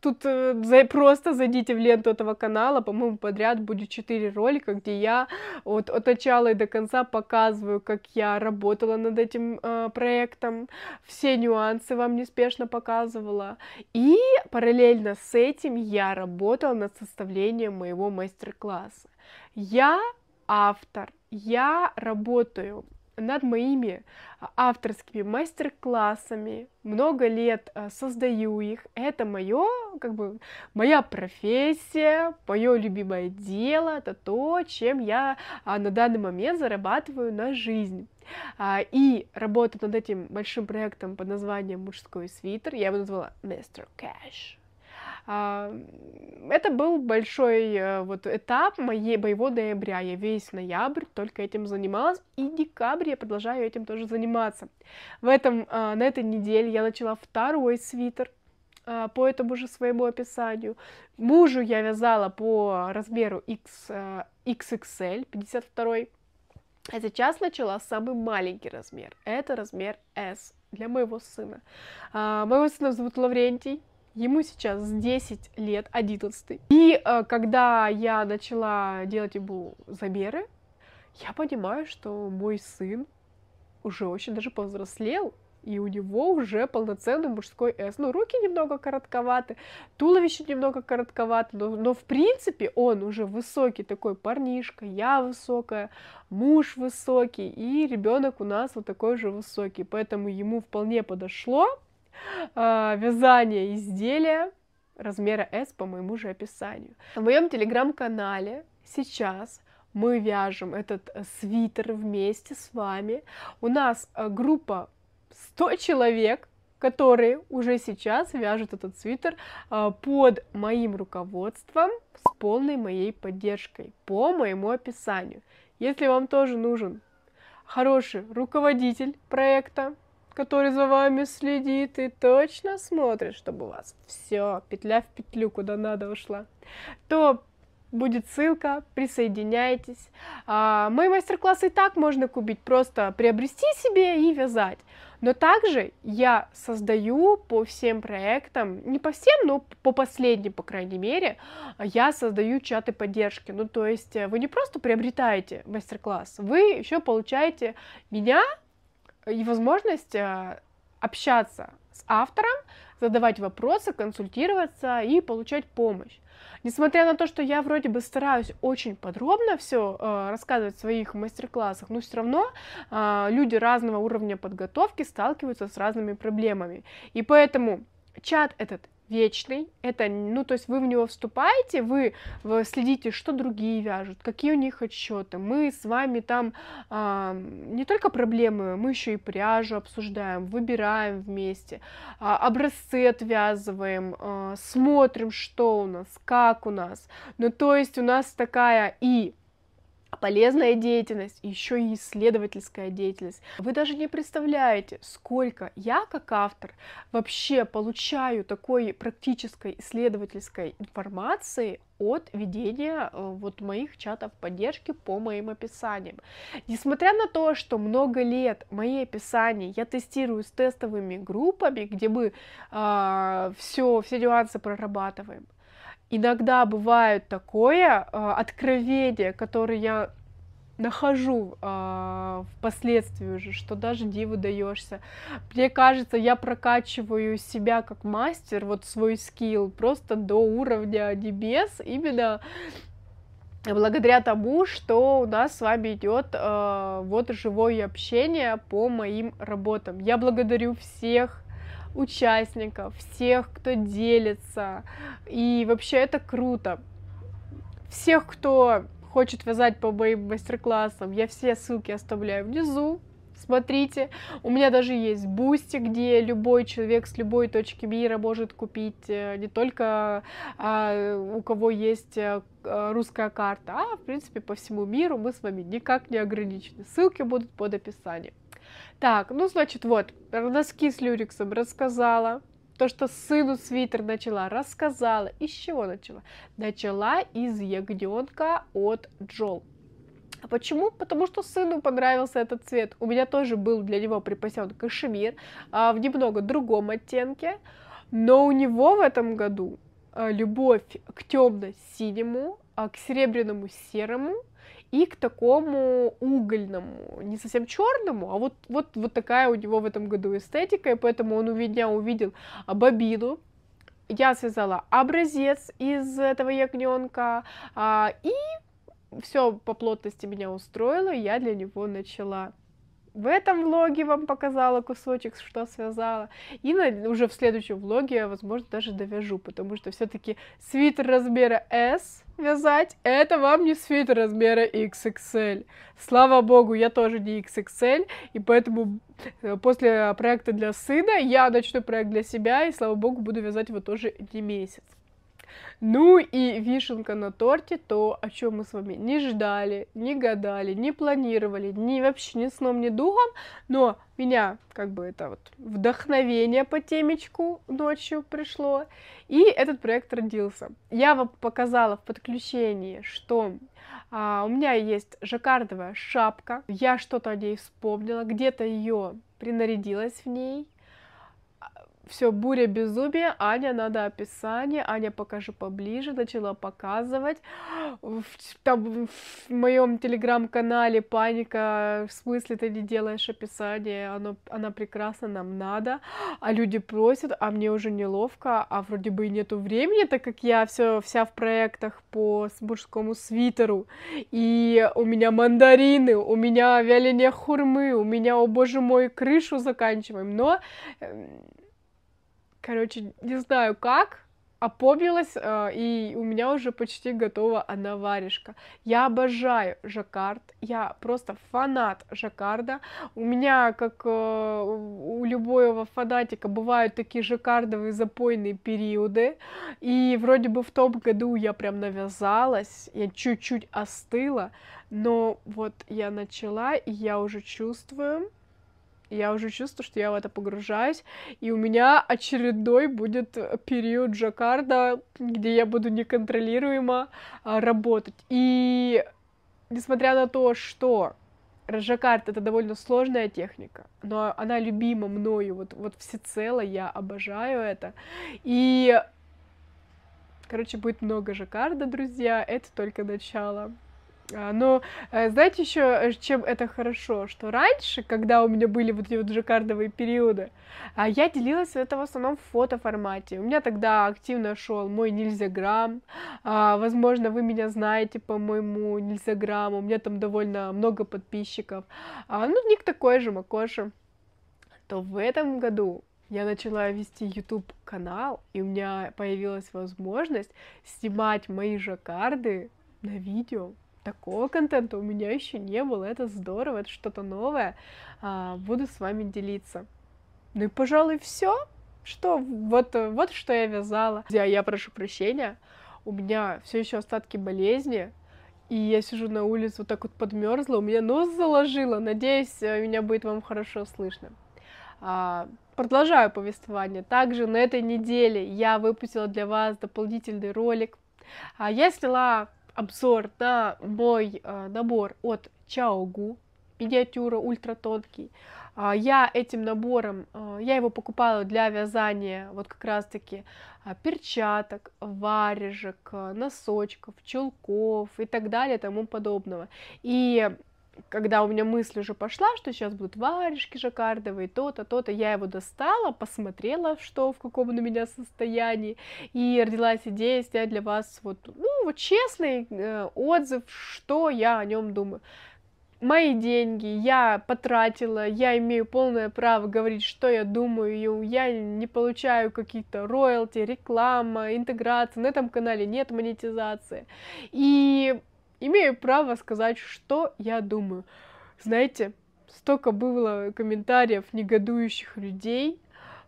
Тут э, просто зайдите в ленту этого канала, по-моему, подряд будет 4 ролика, где я вот от начала и до конца показываю, как я работала над этим э, проектом, все нюансы вам неспешно показывала. И параллельно с этим я работала над составлением моего мастер-класса. Я автор, я работаю над моими а, авторскими мастер-классами, много лет а, создаю их. Это мое, как бы, моя профессия, мое любимое дело, это то, чем я а, на данный момент зарабатываю на жизнь. И работа над этим большим проектом под названием «Мужской свитер», я его назвала «Мистер Кэш». А, это был большой э, вот этап моей, моего ноября. Я весь ноябрь только этим занималась, и декабрь я продолжаю этим тоже заниматься. В этом, а, на этой неделе я начала второй свитер а, по этому же своему описанию. Мужу я вязала по размеру X, э, XXL 52 а сейчас начала самый маленький размер. Это размер S для моего сына. А, моего сына зовут Лаврентий, Ему сейчас 10 лет, 11. И э, когда я начала делать ему замеры, я понимаю, что мой сын уже очень даже повзрослел, и у него уже полноценный мужской S. Ну, руки немного коротковаты, туловище немного коротковато, но, но в принципе он уже высокий такой парнишка, я высокая, муж высокий, и ребенок у нас вот такой же высокий, поэтому ему вполне подошло а, вязание изделия размера S по моему же описанию. В моем телеграм-канале сейчас мы вяжем этот э, свитер вместе с вами. У нас э, группа 100 человек, которые уже сейчас вяжут этот свитер э, под моим руководством с полной моей поддержкой по моему описанию. Если вам тоже нужен хороший руководитель проекта, который за вами следит и точно смотрит, чтобы у вас все, петля в петлю, куда надо ушла, то будет ссылка, присоединяйтесь. А, мои мастер-классы и так можно купить, просто приобрести себе и вязать. Но также я создаю по всем проектам, не по всем, но по последним, по крайней мере, я создаю чаты поддержки. Ну, то есть э, вы не просто приобретаете мастер-класс, вы еще получаете меня и возможность э, общаться с автором, задавать вопросы, консультироваться и получать помощь. Несмотря на то, что я вроде бы стараюсь очень подробно все э, рассказывать в своих мастер-классах, но все равно э, люди разного уровня подготовки сталкиваются с разными проблемами. И поэтому чат этот вечный. Это, ну, то есть вы в него вступаете, вы следите, что другие вяжут, какие у них отчеты Мы с вами там а, не только проблемы, мы еще и пряжу обсуждаем, выбираем вместе, а, образцы отвязываем, а, смотрим, что у нас, как у нас. Ну, то есть у нас такая и полезная деятельность, еще и исследовательская деятельность. Вы даже не представляете, сколько я как автор вообще получаю такой практической исследовательской информации от ведения э, вот моих чатов поддержки по моим описаниям. Несмотря на то, что много лет мои описания я тестирую с тестовыми группами, где мы э, а, все, все нюансы прорабатываем, иногда бывает такое э, откровение, которое я нахожу э, впоследствии уже, что даже диву даешься. Мне кажется, я прокачиваю себя как мастер, вот свой скилл просто до уровня небес, именно благодаря тому, что у нас с вами идет э, вот живое общение по моим работам. Я благодарю всех участников, всех, кто делится. И вообще это круто. Всех, кто хочет вязать по моим мастер-классам, я все ссылки оставляю внизу. Смотрите, у меня даже есть бусти, где любой человек с любой точки мира может купить э, не только а, у кого есть э, э, русская карта, а в принципе по всему миру мы с вами никак не ограничены. Ссылки будут под описанием. Так, ну, значит, вот, про носки с люриксом рассказала, то, что сыну свитер начала, рассказала. Из чего начала? Начала из ягненка от Джол. А Почему? Потому что сыну понравился этот цвет. У меня тоже был для него припасен кашемир а, в немного другом оттенке, но у него в этом году а, любовь к темно-синему, а, к серебряному серому, и к такому угольному, не совсем черному, а вот, вот, вот такая у него в этом году эстетика, и поэтому он у меня увидел бобину, я связала образец из этого ягненка, а, и все по плотности меня устроило, я для него начала в этом влоге вам показала кусочек, что связала. И на, уже в следующем влоге я, возможно, даже довяжу, потому что все-таки свитер размера S вязать, это вам не свитер размера XXL. Слава богу, я тоже не XXL, и поэтому э, после э, проекта для сына я начну проект для себя, и, слава богу, буду вязать его тоже не месяц. Ну и вишенка на торте, то, о чем мы с вами не ждали, не гадали, не планировали, ни вообще ни сном, ни духом, но меня как бы это вот вдохновение по темечку ночью пришло, и этот проект родился. Я вам показала в подключении, что а, у меня есть жаккардовая шапка, я что-то о ней вспомнила, где-то ее принарядилась в ней, все, буря безумие, Аня, надо описание, Аня, покажи поближе, начала показывать, в, там в моем телеграм-канале паника, в смысле ты не делаешь описание, оно, она прекрасно, нам надо, а люди просят, а мне уже неловко, а вроде бы и нету времени, так как я все вся в проектах по мужскому свитеру, и у меня мандарины, у меня вяление хурмы, у меня, о боже мой, крышу заканчиваем, но эм, Короче, не знаю как, опомнилась, а, и у меня уже почти готова одна варежка. Я обожаю жаккард, я просто фанат жаккарда. У меня, как а, у любого фанатика, бывают такие жаккардовые запойные периоды, и вроде бы в том году я прям навязалась, я чуть-чуть остыла, но вот я начала, и я уже чувствую, я уже чувствую, что я в это погружаюсь, и у меня очередной будет э, период Джакарда, где я буду неконтролируемо а, работать. И несмотря на то, что Раджакарт — это довольно сложная техника, но она любима мною, вот, вот всецело я обожаю это. И, короче, будет много жакарда, друзья, это только начало. А, но э, знаете еще, э, чем это хорошо? Что раньше, когда у меня были вот эти вот жаккардовые периоды, а, я делилась это в основном в фотоформате. У меня тогда активно шел мой Нильзяграм. А, возможно, вы меня знаете по моему Нильзяграму. У меня там довольно много подписчиков. Ну, ник такой же, Макоша. То в этом году я начала вести YouTube канал, и у меня появилась возможность снимать мои жаккарды на видео такого контента у меня еще не было, это здорово, это что-то новое, а, буду с вами делиться. Ну и, пожалуй, все. Что, вот, вот что я вязала. друзья я прошу прощения, у меня все еще остатки болезни, и я сижу на улице, вот так вот подмерзла, у меня нос заложило, надеюсь, э, меня будет вам хорошо слышно. А, продолжаю повествование. Также на этой неделе я выпустила для вас дополнительный ролик. А, я сняла обзор на мой э, набор от Чаогу, педиатюра ультратонкий. А, я этим набором, э, я его покупала для вязания вот как раз-таки а, перчаток, варежек, э, носочков, чулков и так далее, тому подобного. И когда у меня мысль уже пошла, что сейчас будут варежки жаккардовые, то-то, то-то, я его достала, посмотрела, что в каком он у меня состоянии, и родилась идея снять для вас вот, ну, вот честный э, отзыв, что я о нем думаю. Мои деньги я потратила, я имею полное право говорить, что я думаю, я не получаю какие-то роялти, реклама, интеграция, на этом канале нет монетизации. И имею право сказать, что я думаю. Знаете, столько было комментариев негодующих людей.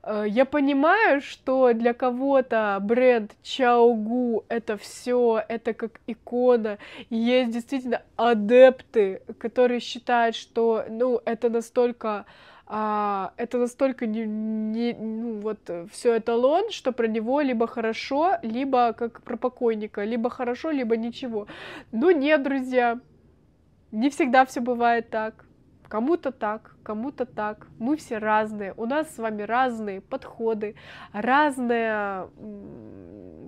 Э, я понимаю, что для кого-то бренд Чаогу это все, это как икона. есть действительно адепты, которые считают, что ну, это настолько а, это настолько не, не ну, вот э, все эталон, что про него либо хорошо, либо как про покойника, либо хорошо, либо ничего. Ну нет, друзья, не всегда все бывает так. Кому-то так, кому-то так. Мы все разные. У нас с вами разные подходы, разная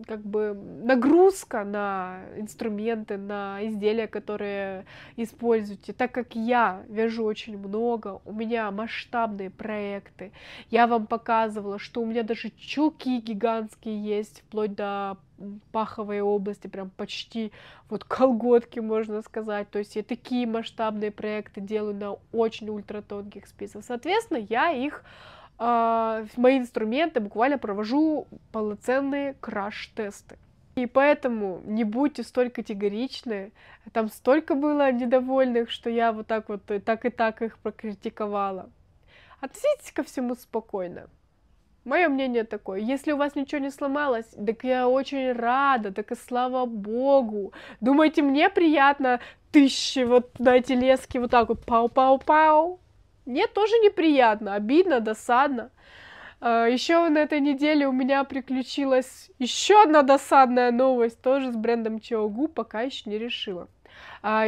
как бы нагрузка на инструменты, на изделия, которые используете. Так как я вяжу очень много, у меня масштабные проекты. Я вам показывала, что у меня даже чулки гигантские есть, вплоть до паховой области, прям почти вот колготки, можно сказать. То есть я такие масштабные проекты делаю на очень ультратонких спицах. Соответственно, я их а, мои инструменты буквально провожу полноценные краш-тесты. И поэтому не будьте столь категоричны. Там столько было недовольных, что я вот так вот так и так их прокритиковала. Относитесь ко всему спокойно. Мое мнение такое, если у вас ничего не сломалось, так я очень рада, так и слава богу. Думаете, мне приятно тысячи вот на эти лески вот так вот пау-пау-пау? Мне тоже неприятно, обидно, досадно. А, еще на этой неделе у меня приключилась еще одна досадная новость, тоже с брендом Чиогу, пока еще не решила. А,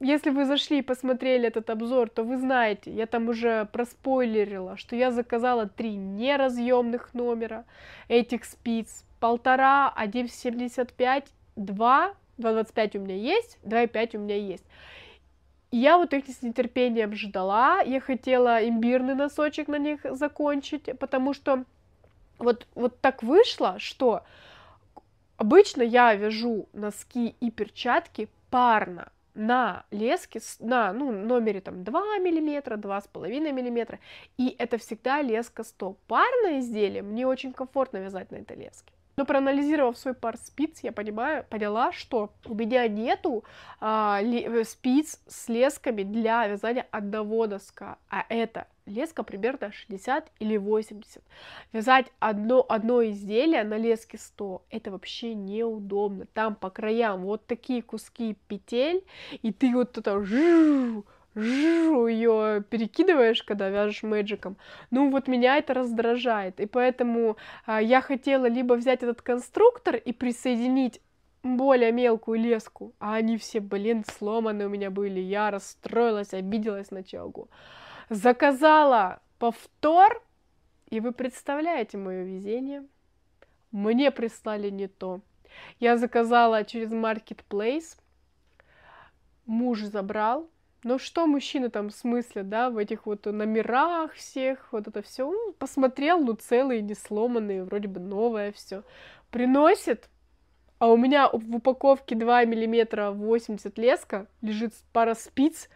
если вы зашли и посмотрели этот обзор, то вы знаете, я там уже проспойлерила, что я заказала три неразъемных номера этих спиц. Полтора, 1,75, 2, 2,25 у меня есть, 2,5 у меня есть я вот их с нетерпением ждала, я хотела имбирный носочек на них закончить, потому что вот, вот так вышло, что обычно я вяжу носки и перчатки парно на леске, на ну, номере там 2 миллиметра, 2,5 миллиметра, и это всегда леска 100. Парное изделие мне очень комфортно вязать на этой леске. Но проанализировав свой пар спиц, я понимаю, поняла, что у меня нету а, ли, э, спиц с лесками для вязания одного носка, а это леска примерно 60 или 80. Вязать одно, одно изделие на леске 100, это вообще неудобно. Там по краям вот такие куски петель, и ты вот это ее перекидываешь, когда вяжешь мэджиком. Ну вот меня это раздражает, и поэтому а, я хотела либо взять этот конструктор и присоединить более мелкую леску, а они все, блин, сломаны у меня были, я расстроилась, обиделась на челку. Заказала повтор, и вы представляете мое везение. Мне прислали не то. Я заказала через Marketplace, муж забрал, но ну, что мужчины там смысле, да, в этих вот номерах всех, вот это все. Ну, посмотрел, ну целые, не сломанные, вроде бы новое все. Приносит, а у меня в упаковке 2 миллиметра 80 леска, лежит пара спиц,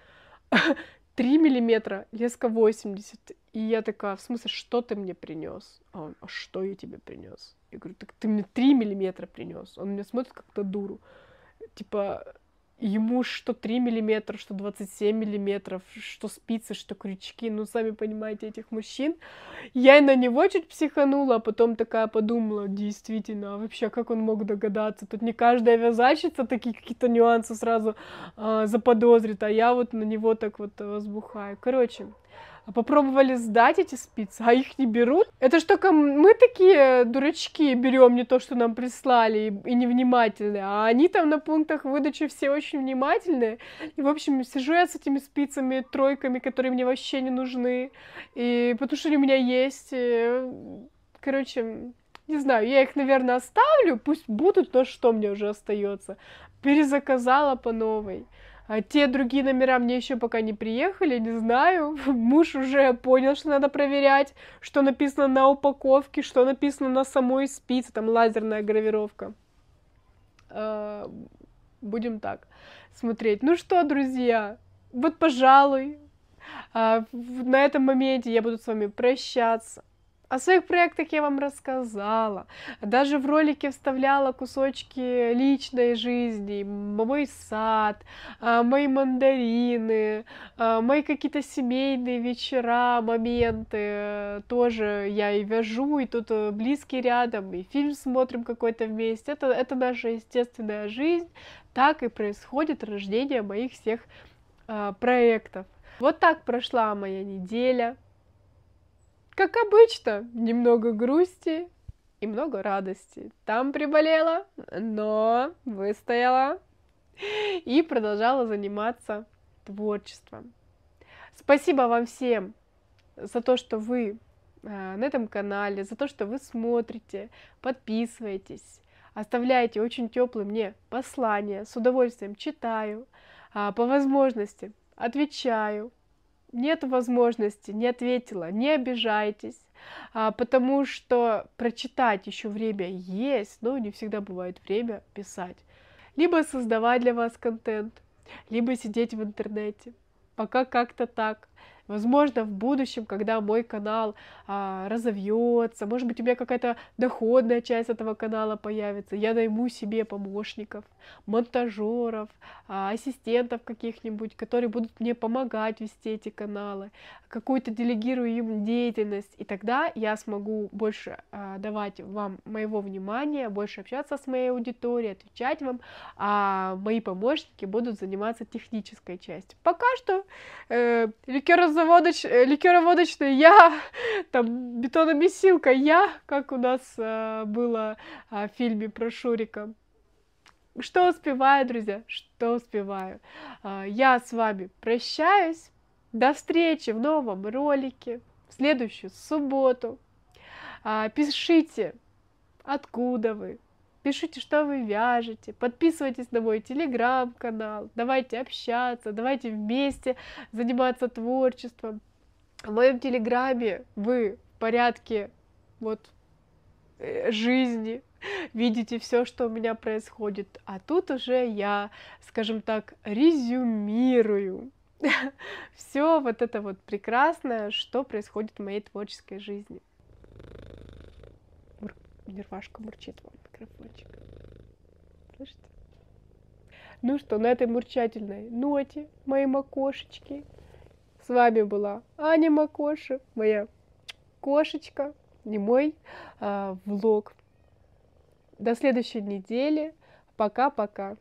3 (laughs) миллиметра, леска 80. И я такая, в смысле, что ты мне принес? А он, а что я тебе принес? Я говорю, так ты мне 3 миллиметра принес. Он мне смотрит как-то дуру. Типа, ему что 3 миллиметра, что 27 миллиметров, что спицы, что крючки, ну, сами понимаете, этих мужчин. Я и на него чуть психанула, а потом такая подумала, действительно, а вообще, как он мог догадаться? Тут не каждая вязальщица такие какие-то нюансы сразу э, заподозрит, а я вот на него так вот э, возбухаю. Короче, а попробовали сдать эти спицы, а их не берут. Это что, только мы такие дурачки берем не то, что нам прислали, и невнимательны, а они там на пунктах выдачи все очень внимательные. И, в общем, сижу я с этими спицами, тройками, которые мне вообще не нужны, и потому что они у меня есть. И... Короче, не знаю, я их, наверное, оставлю, пусть будут, но что мне уже остается. Перезаказала по новой. А те другие номера мне еще пока не приехали, не знаю. (laughs) Муж уже понял, что надо проверять, что написано на упаковке, что написано на самой спице, там лазерная гравировка. А, будем так смотреть. Ну что, друзья, вот, пожалуй, а, на этом моменте я буду с вами прощаться. О своих проектах я вам рассказала. Даже в ролике вставляла кусочки личной жизни. Мой сад, а, мои мандарины, а, мои какие-то семейные вечера, моменты. Э, тоже я и вяжу, и тут э, близкий рядом, и фильм смотрим какой-то вместе. Это, это наша естественная жизнь. Так и происходит рождение моих всех а, проектов. Вот так прошла моя неделя как обычно, немного грусти и много радости. Там приболела, но выстояла и продолжала заниматься творчеством. Спасибо вам всем за то, что вы э, на этом канале, за то, что вы смотрите, подписываетесь, оставляете очень теплые мне послания, с удовольствием читаю, а, по возможности отвечаю, нет возможности, не ответила, не обижайтесь, а, потому что прочитать еще время есть, но не всегда бывает время писать. Либо создавать для вас контент, либо сидеть в интернете. Пока как-то так. Возможно, в будущем, когда мой канал а, разовьется, может быть, у меня какая-то доходная часть этого канала появится, я найму себе помощников, монтажеров, а, ассистентов каких-нибудь, которые будут мне помогать вести эти каналы, какую-то делегирую им деятельность, и тогда я смогу больше а, давать вам моего внимания, больше общаться с моей аудиторией, отвечать вам, а мои помощники будут заниматься технической частью. Пока что э, разовьется ликерозаводоч... Э, ликероводочный, я, (laughs) там, бетономесилка, я, как у нас э, было э, в фильме про Шурика. Что успеваю, друзья, что успеваю. Э, я с вами прощаюсь. До встречи в новом ролике в следующую субботу. Э, пишите, откуда вы, пишите, что вы вяжете, подписывайтесь на мой телеграм-канал, давайте общаться, давайте вместе заниматься творчеством. В моем телеграме вы в порядке вот э, жизни, видите все, что у меня происходит, а тут уже я, скажем так, резюмирую (laughs) все вот это вот прекрасное, что происходит в моей творческой жизни. Нервашка мурчит вам микрофончик. Слышите? Ну что, на этой мурчательной ноте, мои макошечки, с вами была Аня Макоша, моя кошечка, не мой а, влог. До следующей недели. Пока-пока.